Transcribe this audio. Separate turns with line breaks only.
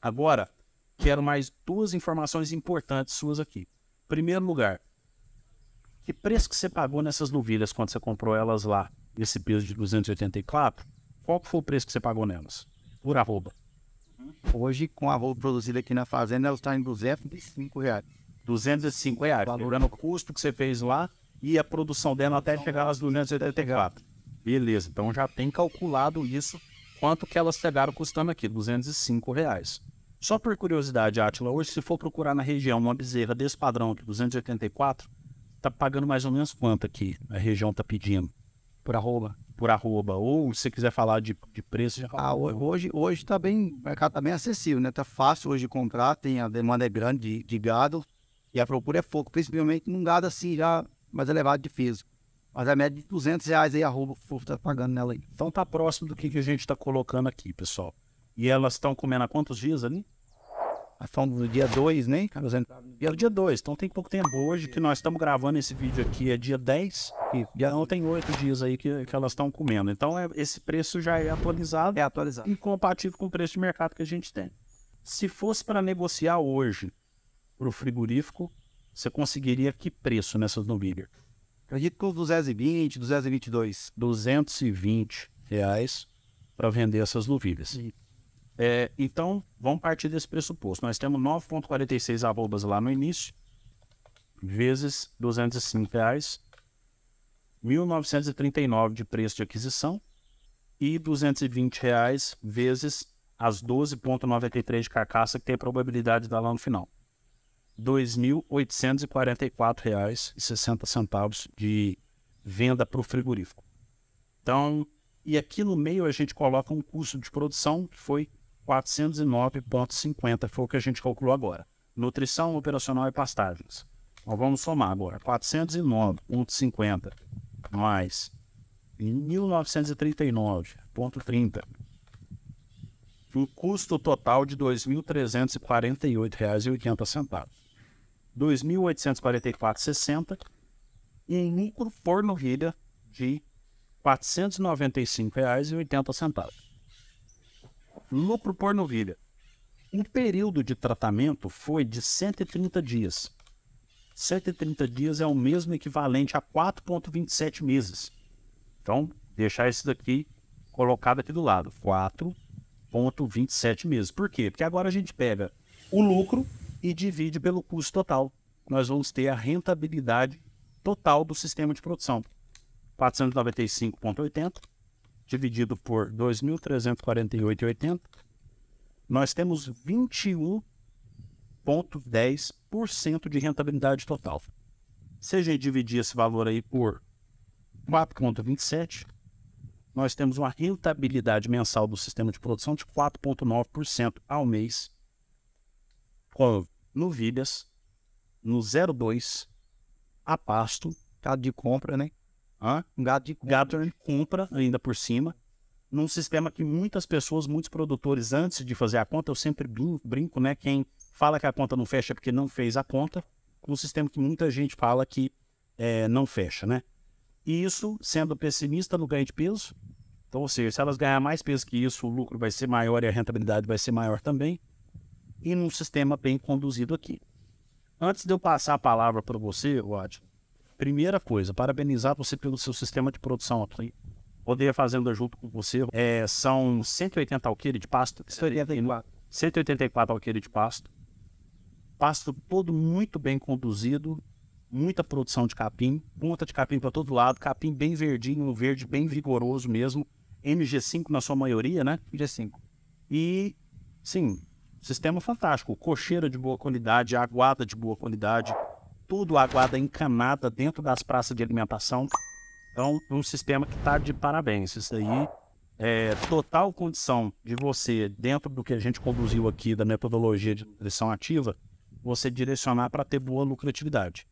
Agora, quero mais duas informações importantes suas aqui. Primeiro lugar, que preço que você pagou nessas luvilhas quando você comprou elas lá, nesse peso de 284? Qual foi o preço que você pagou nelas? Por arroba. Hoje, com a arroba produzida aqui na fazenda, ela está em 205 reais. 205 reais, valorando o custo que você fez lá e a produção dela até chegar às 284. Beleza, então já tem calculado isso quanto que elas pegaram custando aqui, 205 reais. Só por curiosidade, Atila, hoje se for procurar na região uma bezerra desse padrão aqui, 284, tá pagando mais ou menos quanto aqui a região tá pedindo? Por arroba? Por arroba. Ou se quiser falar de, de preço, já fala. Ah, hoje, hoje tá bem, o mercado tá bem acessível, né? Tá fácil hoje de comprar, tem a demanda é grande de, de gado e a procura é pouco, principalmente num gado assim já mais elevado de físico. Mas a média é de 200 reais aí, arroba, o povo tá pagando nela aí. Então tá próximo do que, que a gente tá colocando aqui, pessoal. E elas estão comendo há quantos dias ali? Estão tá né? no dia 2, né? É o dia 2, então tem pouco tempo. Hoje que nós estamos gravando esse vídeo aqui é dia 10. E não tem oito dias aí que, que elas estão comendo. Então é, esse preço já é atualizado. É atualizado. E compatível com o preço de mercado que a gente tem. Se fosse para negociar hoje para o frigorífico, você conseguiria que preço nessas novilhas? Acredito que uns 220, 222. 220 reais para vender essas luvilhas. É, então, vamos partir desse pressuposto. Nós temos 9,46 arrobas lá no início, vezes 205 reais, 1.939 de preço de aquisição e 220 reais vezes as 12,93 de carcaça que tem a probabilidade de dar lá no final. R$ 2.844,60 de venda para o frigorífico. Então, e aqui no meio a gente coloca um custo de produção que foi 409,50, foi o que a gente calculou agora. Nutrição operacional e pastagens. Então vamos somar agora. 409,50 mais 1.939,30. Um custo total de R$ 2.348,80. 2.844,60 e em lucro por novilha de R$ 495,80. Lucro por novilha. O período de tratamento foi de 130 dias. 130 dias é o mesmo equivalente a 4,27 meses. Então, deixar isso daqui colocado aqui do lado, 4,27 meses. Por quê? Porque agora a gente pega o lucro e divide pelo custo total. Nós vamos ter a rentabilidade total do sistema de produção. 495,80 dividido por 2.348,80. Nós temos 21,10% de rentabilidade total. Se a gente dividir esse valor aí por 4,27, nós temos uma rentabilidade mensal do sistema de produção de 4,9% ao mês com novilhas, no 02, a pasto, gado de compra, né? Hã? Gado de compra. Gado de compra ainda por cima. Num sistema que muitas pessoas, muitos produtores, antes de fazer a conta, eu sempre brinco, né? Quem fala que a conta não fecha é porque não fez a conta. Um sistema que muita gente fala que é, não fecha, né? E isso, sendo pessimista, no ganho de peso. Então, ou seja, se elas ganhar mais peso que isso, o lucro vai ser maior e a rentabilidade vai ser maior também e num sistema bem conduzido aqui. Antes de eu passar a palavra para você, Watson, primeira coisa, parabenizar você pelo seu sistema de produção aqui. Poder fazenda junto com você. É, são 180 alqueires de pasto. 184. 184 alqueires de pasto. Pasto todo muito bem conduzido, muita produção de capim, ponta de capim para todo lado, capim bem verdinho, verde bem vigoroso mesmo, MG5 na sua maioria, né? MG5. E, sim, Sistema fantástico, cocheira de boa qualidade, aguada de boa qualidade, tudo aguada encanada dentro das praças de alimentação. Então, um sistema que está de parabéns. Isso aí é total condição de você, dentro do que a gente conduziu aqui da metodologia de nutrição ativa, você direcionar para ter boa lucratividade.